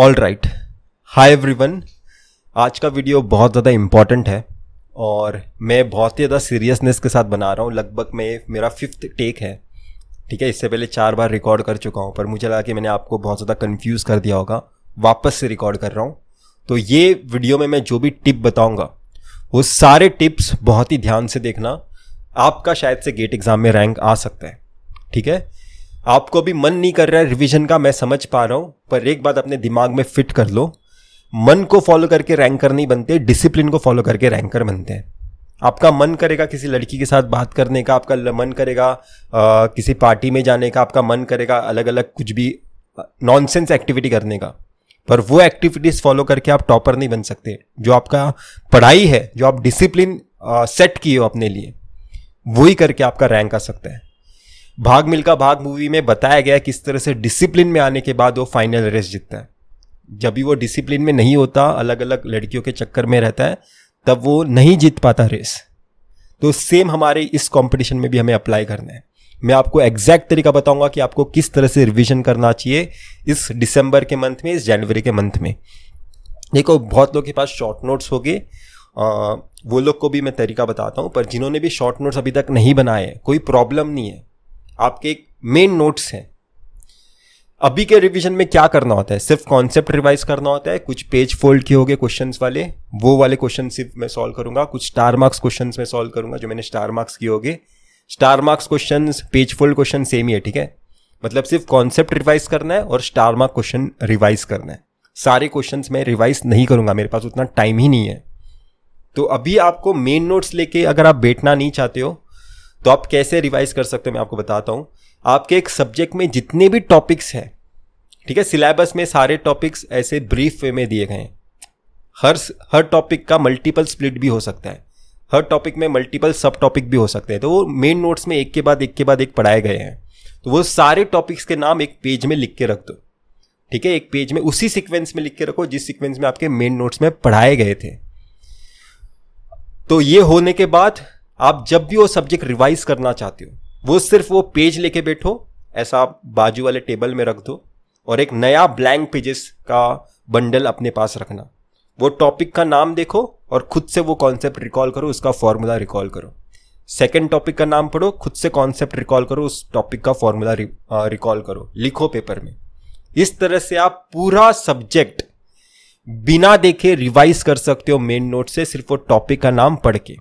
all right hi everyone आज का video बहुत ज़्यादा इम्पॉर्टेंट है और मैं बहुत ही ज़्यादा सीरियसनेस के साथ बना रहा हूँ लगभग मैं मेरा फिफ्थ टेक है ठीक है इससे पहले चार बार रिकॉर्ड कर चुका हूँ पर मुझे लगा कि मैंने आपको बहुत ज़्यादा कन्फ्यूज़ कर दिया होगा वापस से रिकॉर्ड कर रहा हूँ तो ये वीडियो में मैं जो भी टिप बताऊँगा वो सारे टिप्स बहुत ही ध्यान से देखना आपका शायद से गेट एग्ज़ाम में रैंक आ सकता है ठीक है आपको भी मन नहीं कर रहा है रिविजन का मैं समझ पा रहा हूँ पर एक बात अपने दिमाग में फिट कर लो मन को फॉलो करके रैंकर नहीं बनते डिसिप्लिन को फॉलो करके रैंकर बनते हैं आपका मन करेगा किसी लड़की के साथ बात करने का आपका मन करेगा आ, किसी पार्टी में जाने का आपका मन करेगा अलग अलग कुछ भी नॉनसेंस एक्टिविटी करने का पर वो एक्टिविटीज़ फॉलो करके आप टॉपर नहीं बन सकते जो आपका पढ़ाई है जो आप डिसिप्लिन सेट किए हो अपने लिए वही करके आपका रैंक आ सकता है भाग मिल्का भाग मूवी में बताया गया किस तरह से डिसिप्लिन में आने के बाद वो फाइनल रेस जीतता है जब भी वो डिसिप्लिन में नहीं होता अलग अलग लड़कियों के चक्कर में रहता है तब वो नहीं जीत पाता रेस तो सेम हमारे इस कंपटीशन में भी हमें अप्लाई करना है मैं आपको एग्जैक्ट तरीका बताऊंगा कि आपको किस तरह से रिविजन करना चाहिए इस दिसंबर के मंथ में इस जनवरी के मंथ में देखो बहुत लोग के पास शॉर्ट नोट्स हो गए वो लोग को भी मैं तरीका बताता हूँ पर जिन्होंने भी शॉर्ट नोट्स अभी तक नहीं बनाए कोई प्रॉब्लम नहीं है आपके मेन नोट्स हैं अभी के रिवीजन में क्या करना होता है सिर्फ कॉन्सेप्ट रिवाइज करना होता है कुछ पेज फोल्ड किए होंगे क्वेश्चंस वाले वो वाले क्वेश्चन सिर्फ मैं सॉल्व करूंगा कुछ स्टार मार्क्स क्वेश्चंस में सॉल्व करूंगा जो मैंने स्टार मार्क्स किए होंगे star marks question page fold question same ही है ठीक है मतलब सिर्फ कॉन्सेप्ट रिवाइज करना है और स्टार मार्क क्वेश्चन रिवाइज करना है सारे क्वेश्चन मैं रिवाइज नहीं करूंगा मेरे पास उतना टाइम ही नहीं है तो अभी आपको मेन नोट्स लेके अगर आप बैठना नहीं चाहते हो तो आप कैसे रिवाइज कर सकते हो मैं आपको बताता हूँ आपके एक सब्जेक्ट में जितने भी टॉपिक्स हैं ठीक है सिलेबस में सारे टॉपिक्स ऐसे ब्रीफ वे में दिए गए हैं हर हर टॉपिक का मल्टीपल स्प्लिट भी हो सकता है हर टॉपिक में मल्टीपल सब टॉपिक भी हो सकते हैं तो वो मेन नोट्स में एक के बाद एक के बाद एक पढ़ाए गए हैं तो वो सारे टॉपिक्स के नाम एक पेज में लिख के रख दो ठीक है एक पेज में उसी सीक्वेंस में लिख के रखो जिस सीक्वेंस में आपके मेन नोट्स में पढ़ाए गए थे तो ये होने के बाद आप जब भी वो सब्जेक्ट रिवाइज करना चाहते हो वो सिर्फ वो पेज लेके बैठो ऐसा आप बाजू वाले टेबल में रख दो और एक नया ब्लैंक पेजेस का बंडल अपने पास रखना वो टॉपिक का नाम देखो और खुद से वो कॉन्सेप्ट रिकॉल करो उसका फॉर्मूला रिकॉल करो सेकेंड टॉपिक का नाम पढ़ो खुद से कॉन्सेप्ट रिकॉल करो उस टॉपिक का फॉर्मूला रिकॉल करो लिखो पेपर में इस तरह से आप पूरा सब्जेक्ट बिना देखे रिवाइज कर सकते हो मेन नोट से सिर्फ वो टॉपिक का नाम पढ़ के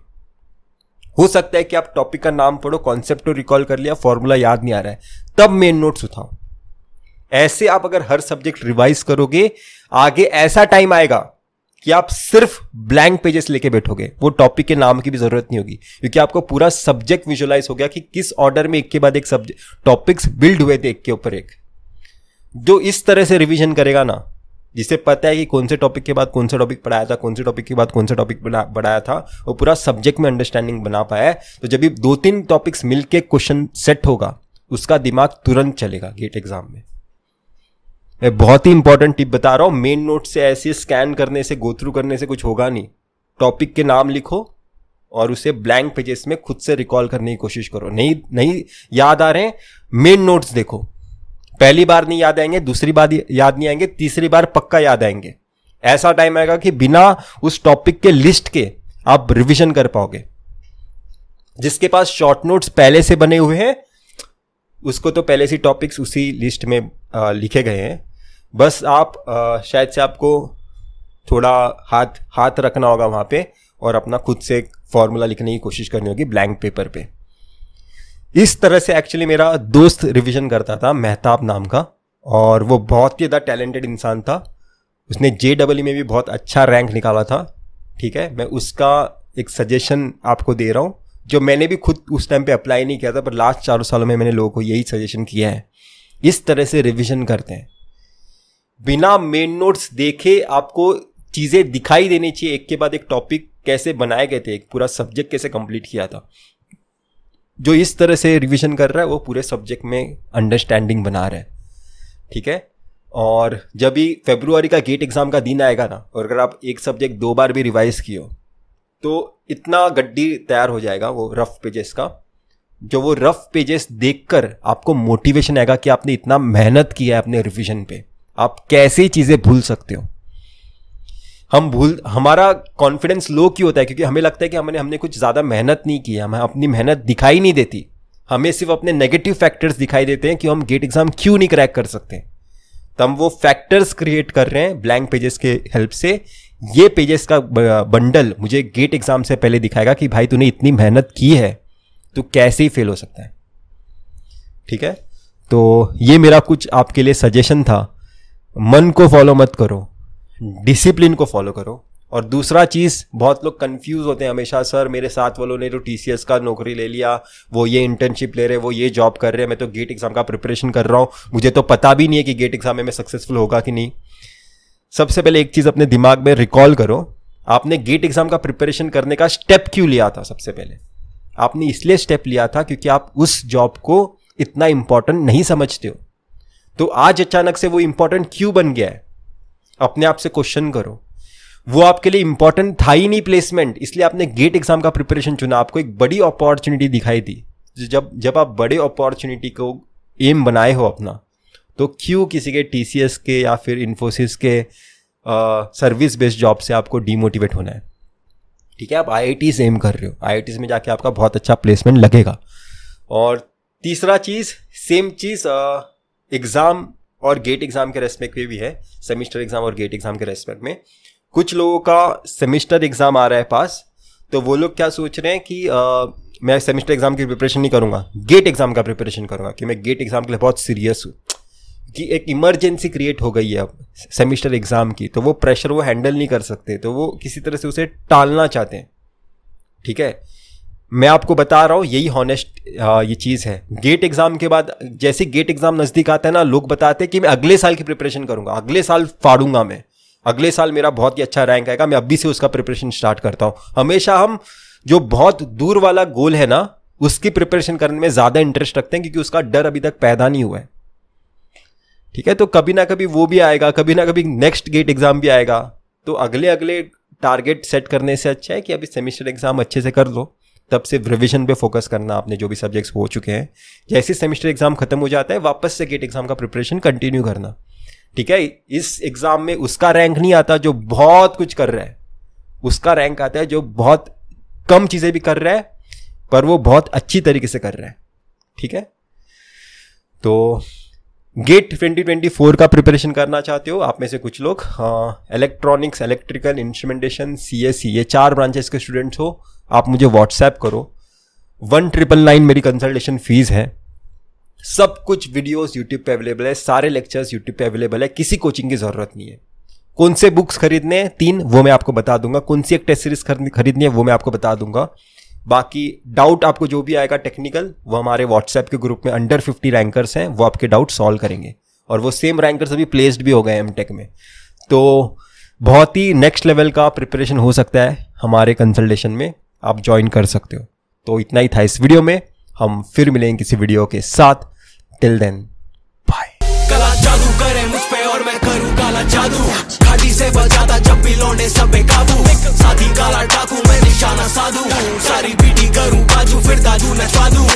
हो सकता है कि आप टॉपिक का नाम पढ़ो कॉन्सेप्ट तो रिकॉल कर लिया फॉर्मूला याद नहीं आ रहा है तब मेन नोट्स उठाओ ऐसे आप अगर हर सब्जेक्ट रिवाइज करोगे आगे ऐसा टाइम आएगा कि आप सिर्फ ब्लैंक पेजेस लेके बैठोगे वो टॉपिक के नाम की भी जरूरत नहीं होगी क्योंकि आपको पूरा सब्जेक्ट विजुअलाइज हो गया कि किस ऑर्डर में एक के बाद एक सब्जेक्ट टॉपिक्स बिल्ड हुए थे एक के ऊपर एक जो इस तरह से रिवीजन करेगा ना जिसे पता है कि कौन से टॉपिक के बाद कौन सा टॉपिक पढ़ाया था कौन से टॉपिक के बाद कौन सा टॉपिक पढ़ाया था वो पूरा सब्जेक्ट में अंडरस्टैंडिंग बना पाया है तो जब भी दो तीन टॉपिक्स मिल के क्वेश्चन सेट होगा उसका दिमाग तुरंत चलेगा गेट एग्जाम में मैं बहुत ही इंपॉर्टेंट टिप बता रहा हूँ मेन नोट से ऐसे स्कैन करने से गोथ्रू करने से कुछ होगा नहीं टॉपिक के नाम लिखो और उसे ब्लैंक पेजेस में खुद से रिकॉल करने की कोशिश करो नहीं नहीं याद आ रहे हैं मेन नोट्स देखो पहली बार नहीं याद आएंगे दूसरी बार याद नहीं आएंगे तीसरी बार पक्का याद आएंगे ऐसा टाइम आएगा कि बिना उस टॉपिक के लिस्ट के आप रिविजन कर पाओगे जिसके पास शॉर्ट नोट्स पहले से बने हुए हैं उसको तो पहले से टॉपिक्स उसी लिस्ट में आ, लिखे गए हैं बस आप आ, शायद से आपको थोड़ा हाथ हाथ रखना होगा वहाँ पे और अपना खुद से एक फॉर्मूला लिखने की कोशिश करनी होगी ब्लैंक पेपर पे इस तरह से एक्चुअली मेरा दोस्त रिविजन करता था मेहताब नाम का और वो बहुत ही ज़्यादा टैलेंटेड इंसान था उसने जे डबल में भी बहुत अच्छा रैंक निकाला था ठीक है मैं उसका एक सजेशन आपको दे रहा हूँ जो मैंने भी खुद उस टाइम पे अप्लाई नहीं किया था पर लास्ट चारों सालों में मैंने लोगों को यही सजेशन किया है इस तरह से रिविजन करते हैं बिना मेन नोट्स देखे आपको चीज़ें दिखाई देनी चाहिए एक के बाद एक टॉपिक कैसे बनाए गए थे एक पूरा सब्जेक्ट कैसे कंप्लीट किया था जो इस तरह से रिविजन कर रहा है वो पूरे सब्जेक्ट में अंडरस्टैंडिंग बना रहा है ठीक है और जब भी फेब्रुआरी का गेट एग्ज़ाम का दिन आएगा ना और अगर आप एक सब्जेक्ट दो बार भी रिवाइज किए तो इतना गड्डी तैयार हो जाएगा वो रफ पेजेस का जो वो रफ पेजेस देखकर आपको मोटिवेशन आएगा कि आपने इतना मेहनत किया है अपने रिविजन पे आप कैसे चीज़ें भूल सकते हो हम भूल हमारा कॉन्फिडेंस लो क्यों होता है क्योंकि हमें लगता है कि हमने हमने कुछ ज़्यादा मेहनत नहीं की हमें अपनी मेहनत दिखाई नहीं देती हमें सिर्फ अपने नेगेटिव फैक्टर्स दिखाई देते हैं कि हम गेट एग्ज़ाम क्यों नहीं क्रैक कर सकते तो हम वो फैक्टर्स क्रिएट कर रहे हैं ब्लैंक पेजेस के हेल्प से ये पेजेस का बंडल मुझे गेट एग्ज़ाम से पहले दिखाएगा कि भाई तूने इतनी मेहनत की है तो कैसे ही फेल हो सकता है ठीक है तो ये मेरा कुछ आपके लिए सजेशन था मन को फॉलो मत करो डिसिप्लिन को फॉलो करो और दूसरा चीज़ बहुत लोग कंफ्यूज होते हैं हमेशा सर मेरे साथ वालों ने तो टी का नौकरी ले लिया वो ये इंटर्नशिप ले रहे वो ये जॉब कर रहे हैं मैं तो गेट एग्ज़ाम का प्रिपरेशन कर रहा हूँ मुझे तो पता भी नहीं है कि गेट एग्ज़ाम में मैं सक्सेसफुल होगा कि नहीं सबसे पहले एक चीज़ अपने दिमाग में रिकॉल करो आपने गेट एग्ज़ाम का प्रिपरेशन करने का स्टेप क्यों लिया था सबसे पहले आपने इसलिए स्टेप लिया था क्योंकि आप उस जॉब को इतना इंपॉर्टेंट नहीं समझते हो तो आज अचानक से वो इंपॉर्टेंट क्यों बन गया है अपने आप से क्वेश्चन करो वो आपके लिए इंपॉर्टेंट था ही नहीं प्लेसमेंट इसलिए आपने गेट एग्जाम का प्रिपरेशन चुना आपको एक बड़ी अपॉर्चुनिटी दिखाई दी जब जब आप बड़े अपॉर्चुनिटी को एम बनाए हो अपना तो क्यों किसी के टी के या फिर इन्फोसिस के सर्विस बेस्ड जॉब से आपको डीमोटिवेट होना है ठीक है आप आई से एम कर रहे हो आई में जाके आपका बहुत अच्छा प्लेसमेंट लगेगा और तीसरा चीज़ सेम चीज़ एग्ज़ाम और गेट एग्जाम के रेस्पेक्ट में भी है सेमिस्टर एग्जाम और गेट एग्जाम के रेस्पेक्ट में कुछ लोगों का सेमिस्टर एग्जाम आ रहा है पास तो वो लोग क्या सोच रहे हैं कि आ, मैं सेमिस्टर एग्जाम की प्रिपरेशन नहीं करूंगा गेट एग्जाम का प्रिपरेशन करूंगा कि मैं गेट एग्जाम के लिए बहुत सीरियस हूँ कि एक इमरजेंसी क्रिएट हो गई है अब सेमिस्टर एग्जाम की तो वो प्रेशर वो हैंडल नहीं कर सकते तो वो किसी तरह से उसे टालना चाहते हैं ठीक है मैं आपको बता रहा हूँ यही हॉनेस्ट ये चीज़ है गेट एग्जाम के बाद जैसे गेट एग्जाम नज़दीक आता है ना लोग बताते हैं कि मैं अगले साल की प्रिपरेशन करूंगा अगले साल फाड़ूंगा मैं अगले साल मेरा बहुत ही अच्छा रैंक आएगा मैं अभी से उसका प्रिपरेशन स्टार्ट करता हूँ हमेशा हम जो बहुत दूर वाला गोल है ना उसकी प्रिपरेशन करने में ज़्यादा इंटरेस्ट रखते हैं क्योंकि उसका डर अभी तक पैदा नहीं हुआ है ठीक है तो कभी ना कभी वो भी आएगा कभी ना कभी नेक्स्ट गेट एग्ज़ाम भी आएगा तो अगले अगले टारगेट सेट करने से अच्छा है कि अभी सेमिस्टर एग्ज़ाम अच्छे से कर लो तब सिर्फ रिविजन पे फोकस करना आपने जो भी सब्जेक्ट्स हो चुके हैं जैसे सेमेस्टर एग्जाम खत्म हो जाता है वापस से गेट एग्जाम का प्रिपरेशन कंटिन्यू करना ठीक है इस एग्जाम में उसका रैंक नहीं आता जो बहुत कुछ कर रहा है उसका रैंक आता है जो बहुत कम चीज़ें भी कर रहा है पर वो बहुत अच्छी तरीके से कर रहा है ठीक है तो गेट 2024 का प्रिपरेशन करना चाहते हो आप में से कुछ लोग electronics electrical instrumentation C C ये चार ब्रांचेस के स्टूडेंट्स हो आप मुझे व्हाट्सएप करो वन ट्रिपल नाइन मेरी कंसल्टेशन फीस है सब कुछ वीडियोस यूट्यूब पे अवेलेबल है सारे लेक्चर्स यूट्यूब पे अवेलेबल है किसी कोचिंग की ज़रूरत नहीं है कौन से बुक्स खरीदने हैं तीन वो मैं आपको बता दूंगा कौन सी एक टेस्ट सीरीज खरीदनी है वो मैं आपको बता दूंगा बाकी डाउट आपको जो भी आएगा टेक्निकल वो हमारे व्हाट्सएप के ग्रुप में अंडर फिफ्टी रैंकर्स हैं वो आपके डाउट सॉल्व करेंगे और वो सेम रैंकर्स अभी प्लेस्ड भी हो गए एम टेक में तो बहुत ही नेक्स्ट लेवल का प्रिपरेशन हो सकता है हमारे कंसल्टेशन में आप ज्वाइन कर सकते हो तो इतना ही था इस वीडियो में हम फिर मिलेंगे किसी वीडियो के साथ टिल देन बाय कला जादू करे मुझ पे और मैं करूँ काला जादू घाटी से बजाता जब भी लोने सब काबू साथी काला डाकू मैं निशाना साधू सारी पीटी करूँ बाजू फिर दादू नचवा दूँ